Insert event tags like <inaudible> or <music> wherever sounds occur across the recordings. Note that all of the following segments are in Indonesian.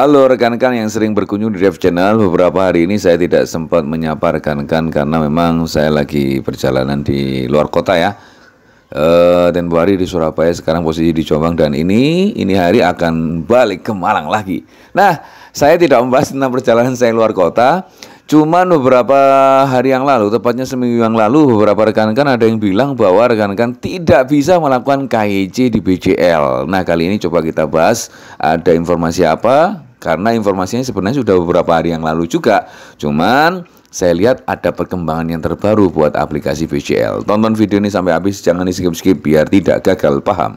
Halo rekan-rekan yang sering berkunjung di Dev Channel Beberapa hari ini saya tidak sempat menyapa rekan-rekan Karena memang saya lagi perjalanan di luar kota ya eh, dan hari di Surabaya sekarang posisi di Jombang dan ini ini hari akan balik ke Malang lagi. Nah, saya tidak membahas tentang perjalanan saya luar kota. Cuman beberapa hari yang lalu, tepatnya seminggu yang lalu, beberapa rekan-rekan ada yang bilang bahwa rekan-rekan tidak bisa melakukan KYC di BJL. Nah, kali ini coba kita bahas ada informasi apa karena informasinya sebenarnya sudah beberapa hari yang lalu juga. Cuman saya lihat ada perkembangan yang terbaru buat aplikasi VCL. Tonton video ini sampai habis, jangan di skip-skip biar tidak gagal paham.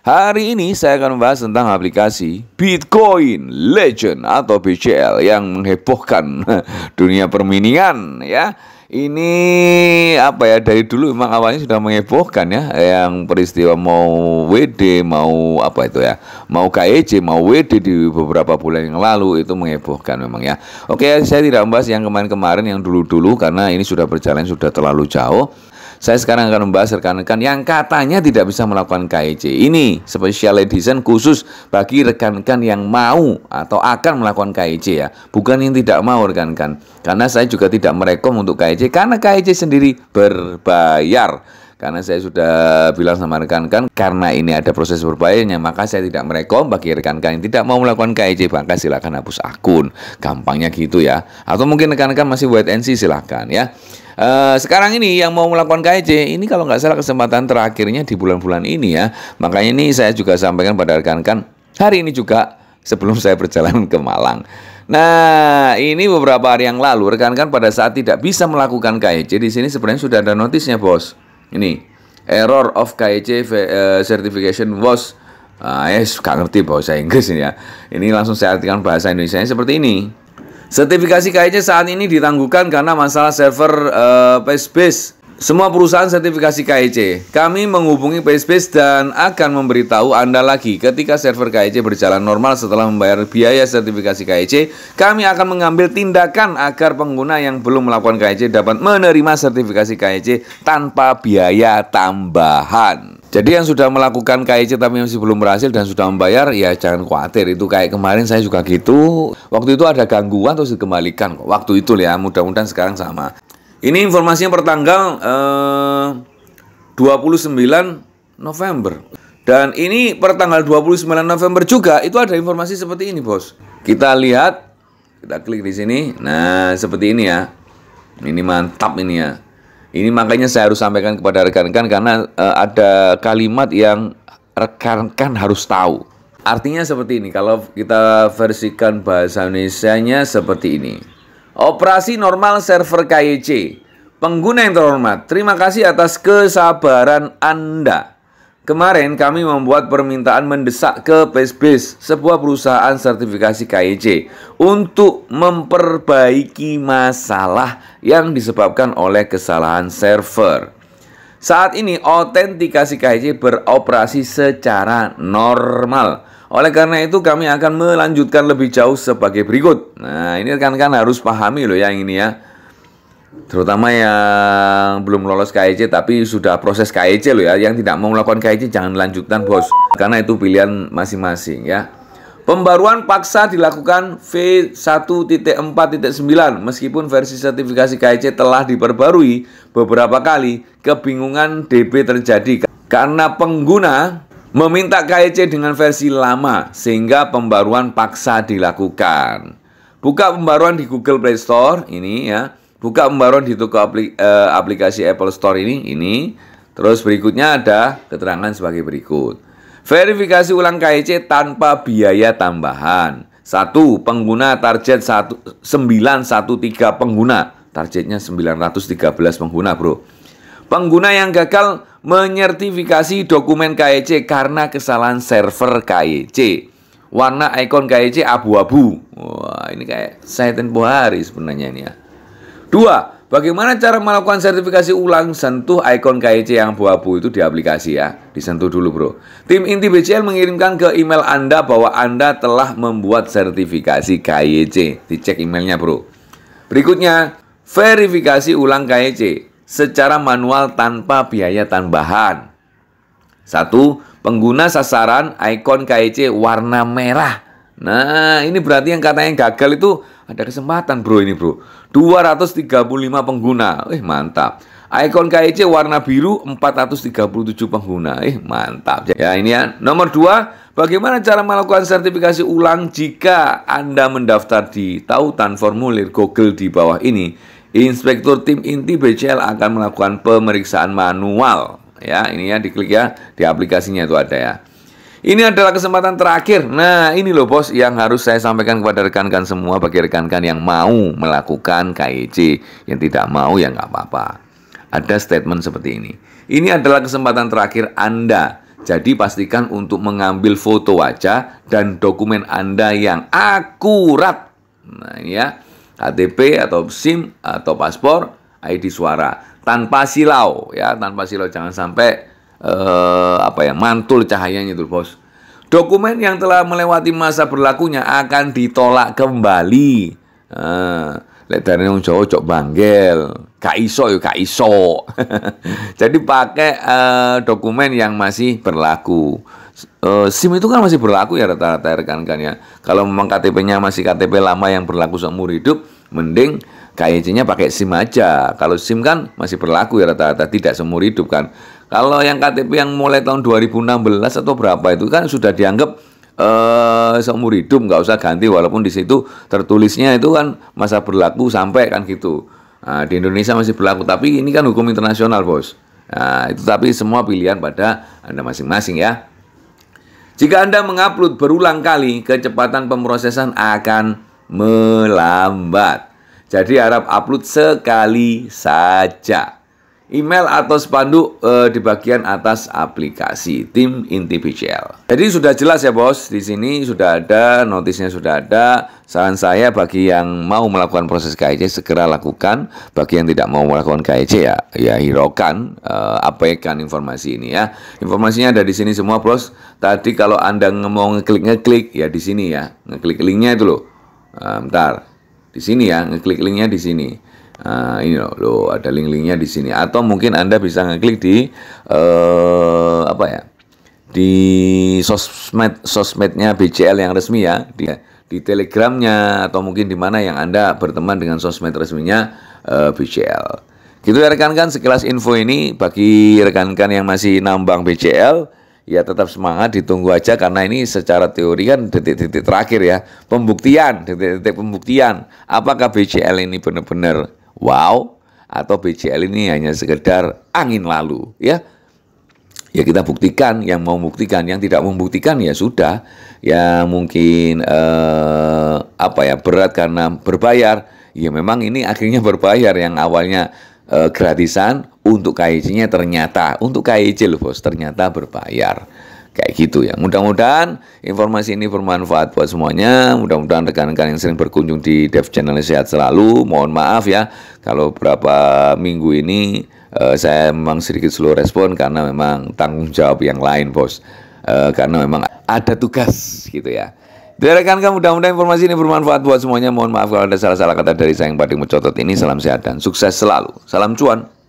Hari ini saya akan membahas tentang aplikasi Bitcoin Legend atau BCL yang menghebohkan <laughs> dunia perminingan ya. Ini apa ya dari dulu memang awalnya sudah menghebohkan ya yang peristiwa mau WD mau apa itu ya mau KEC mau WD di beberapa bulan yang lalu itu menghebohkan memang ya. Oke saya tidak membahas yang kemarin-kemarin yang dulu-dulu karena ini sudah berjalan sudah terlalu jauh. Saya sekarang akan membahas rekan-rekan yang katanya tidak bisa melakukan KIC. E ini special edition khusus bagi rekan-rekan yang mau atau akan melakukan KIC e ya. Bukan yang tidak mau rekan-rekan. Karena saya juga tidak merekom untuk KIC e karena KIC sendiri berbayar. Karena saya sudah bilang sama rekan-rekan, karena ini ada proses berbayarnya, maka saya tidak merekom bagi rekan-rekan yang tidak mau melakukan KIC, maka silakan hapus akun. Gampangnya gitu ya. Atau mungkin rekan-rekan masih wait and see, silakan ya uh, sekarang ini yang mau melakukan KIC e ini kalau nggak salah kesempatan terakhirnya di bulan-bulan ini ya. Makanya ini saya juga sampaikan pada rekan-rekan hari ini juga sebelum saya berjalan ke Malang. Nah, ini beberapa hari yang lalu rekan-rekan pada saat tidak bisa melakukan KIC e di sini sebenarnya sudah ada notisnya, Bos. Ini error of KIC e eh, certification was Ah, ya, eh, yes, ngerti bahasa Inggris ini ya. Ini langsung saya artikan bahasa Indonesia seperti ini. Sertifikasi KIC saat ini ditangguhkan karena masalah server uh, Semua perusahaan sertifikasi KIC, kami menghubungi PageBase dan akan memberitahu Anda lagi ketika server KIC berjalan normal setelah membayar biaya sertifikasi KIC, kami akan mengambil tindakan agar pengguna yang belum melakukan KIC dapat menerima sertifikasi KIC tanpa biaya tambahan. Jadi yang sudah melakukan KIC tapi masih belum berhasil dan sudah membayar, ya jangan khawatir. Itu kayak kemarin saya juga gitu. Waktu itu ada gangguan terus dikembalikan Waktu itu ya, mudah-mudahan sekarang sama. Ini informasinya pertanggal eh, 29 November. Dan ini pertanggal 29 November juga itu ada informasi seperti ini, Bos. Kita lihat, kita klik di sini. Nah, seperti ini ya. Ini mantap ini ya. Ini makanya saya harus sampaikan kepada rekan-rekan karena e, ada kalimat yang rekan-rekan harus tahu. Artinya seperti ini, kalau kita versikan bahasa Indonesia-nya seperti ini. Operasi normal server KYC. Pengguna yang terhormat, terima kasih atas kesabaran Anda. Kemarin kami membuat permintaan mendesak ke PSBIS, sebuah perusahaan sertifikasi KIC, e untuk memperbaiki masalah yang disebabkan oleh kesalahan server. Saat ini autentikasi KIC e beroperasi secara normal. Oleh karena itu kami akan melanjutkan lebih jauh sebagai berikut. Nah, ini rekan-rekan harus pahami loh ya, yang ini ya terutama yang belum lolos KIC tapi sudah proses KIC loh ya yang tidak mau melakukan KIC jangan lanjutkan bos karena itu pilihan masing-masing ya pembaruan paksa dilakukan V1.4.9 meskipun versi sertifikasi KIC telah diperbarui beberapa kali kebingungan DP terjadi karena pengguna meminta KIC dengan versi lama sehingga pembaruan paksa dilakukan buka pembaruan di Google Play Store ini ya buka pembaruan di toko eh, aplikasi Apple Store ini ini terus berikutnya ada keterangan sebagai berikut verifikasi ulang KIC tanpa biaya tambahan satu pengguna target 1, 913 pengguna targetnya 913 pengguna bro pengguna yang gagal menyertifikasi dokumen KIC karena kesalahan server KIC warna ikon KIC abu-abu wah ini kayak saya tempo hari sebenarnya ini ya Dua, bagaimana cara melakukan sertifikasi ulang sentuh ikon KIC yang buah bu itu di aplikasi ya. Disentuh dulu bro. Tim inti BCL mengirimkan ke email Anda bahwa Anda telah membuat sertifikasi KIC. Dicek emailnya bro. Berikutnya, verifikasi ulang KIC secara manual tanpa biaya tambahan. Satu, pengguna sasaran ikon KIC warna merah. Nah, ini berarti yang katanya gagal itu ada kesempatan bro ini bro 235 pengguna Eh mantap Icon KIC e warna biru 437 pengguna Eh mantap Ya ini ya Nomor dua, Bagaimana cara melakukan sertifikasi ulang Jika Anda mendaftar di tautan formulir Google di bawah ini Inspektur tim inti BCL akan melakukan pemeriksaan manual ya ini ya diklik ya di aplikasinya itu ada ya ini adalah kesempatan terakhir. Nah, ini loh bos yang harus saya sampaikan kepada rekan-rekan semua bagi rekan-rekan yang mau melakukan KIC, e yang tidak mau ya nggak apa-apa. Ada statement seperti ini. Ini adalah kesempatan terakhir Anda. Jadi pastikan untuk mengambil foto wajah dan dokumen Anda yang akurat. Nah, ya. KTP atau SIM atau paspor, ID suara tanpa silau ya, tanpa silau jangan sampai eh, apa ya mantul cahayanya itu bos. Dokumen yang telah melewati masa berlakunya akan ditolak kembali. Eh, lek dari yang jauh cok banggel, kaiso yuk kaiso <laughs> Jadi pakai eh, dokumen yang masih berlaku. Uh, SIM itu kan masih berlaku ya rata-rata rekan-rekan ya. Kalau memang KTP-nya masih KTP lama yang berlaku seumur hidup, mending kic nya pakai SIM aja. Kalau SIM kan masih berlaku ya rata-rata tidak seumur hidup kan. Kalau yang KTP yang mulai tahun 2016 atau berapa itu kan sudah dianggap eh, seumur hidup nggak usah ganti walaupun di situ tertulisnya itu kan masa berlaku sampai kan gitu. Nah, di Indonesia masih berlaku tapi ini kan hukum internasional bos. Nah, itu tapi semua pilihan pada anda masing-masing ya. Jika anda mengupload berulang kali kecepatan pemrosesan akan melambat. Jadi harap upload sekali saja. Email atau spanduk eh, di bagian atas aplikasi tim inti BCL. Jadi sudah jelas ya bos, di sini sudah ada, notisnya sudah ada. Saran saya bagi yang mau melakukan proses KIC segera lakukan. Bagi yang tidak mau melakukan KIC ya, ya hiraukan, eh, apaikan informasi ini ya. Informasinya ada di sini semua bos. Tadi kalau anda mau ngeklik ngeklik ya di sini ya, ngeklik linknya itu loh. Eh, bentar. Di sini ya, ngeklik linknya di sini. Nah, ini loh, loh ada link-linknya di sini. Atau mungkin Anda bisa ngeklik di eh, apa ya? Di sosmed sosmednya BCL yang resmi ya, di, di Telegramnya atau mungkin di mana yang Anda berteman dengan sosmed resminya eh, BCL. Gitu ya rekan-rekan sekilas info ini bagi rekan-rekan yang masih nambang BCL ya tetap semangat ditunggu aja karena ini secara teori kan detik-detik terakhir ya pembuktian detik-detik pembuktian apakah BCL ini benar-benar wow atau BCL ini hanya sekedar angin lalu ya ya kita buktikan yang mau buktikan yang tidak membuktikan ya sudah ya mungkin eh, apa ya berat karena berbayar ya memang ini akhirnya berbayar yang awalnya e, gratisan untuk KIC-nya ternyata untuk KIC loh bos ternyata berbayar kayak gitu ya mudah-mudahan informasi ini bermanfaat buat semuanya mudah-mudahan rekan-rekan yang sering berkunjung di Dev Channel sehat selalu mohon maaf ya kalau berapa minggu ini e, saya memang sedikit slow respon karena memang tanggung jawab yang lain bos e, karena memang ada tugas gitu ya dari rekan-rekan kan mudah-mudahan informasi ini bermanfaat buat semuanya. Mohon maaf kalau ada salah-salah kata dari saya yang paling mencotot ini. Salam sehat dan sukses selalu. Salam cuan.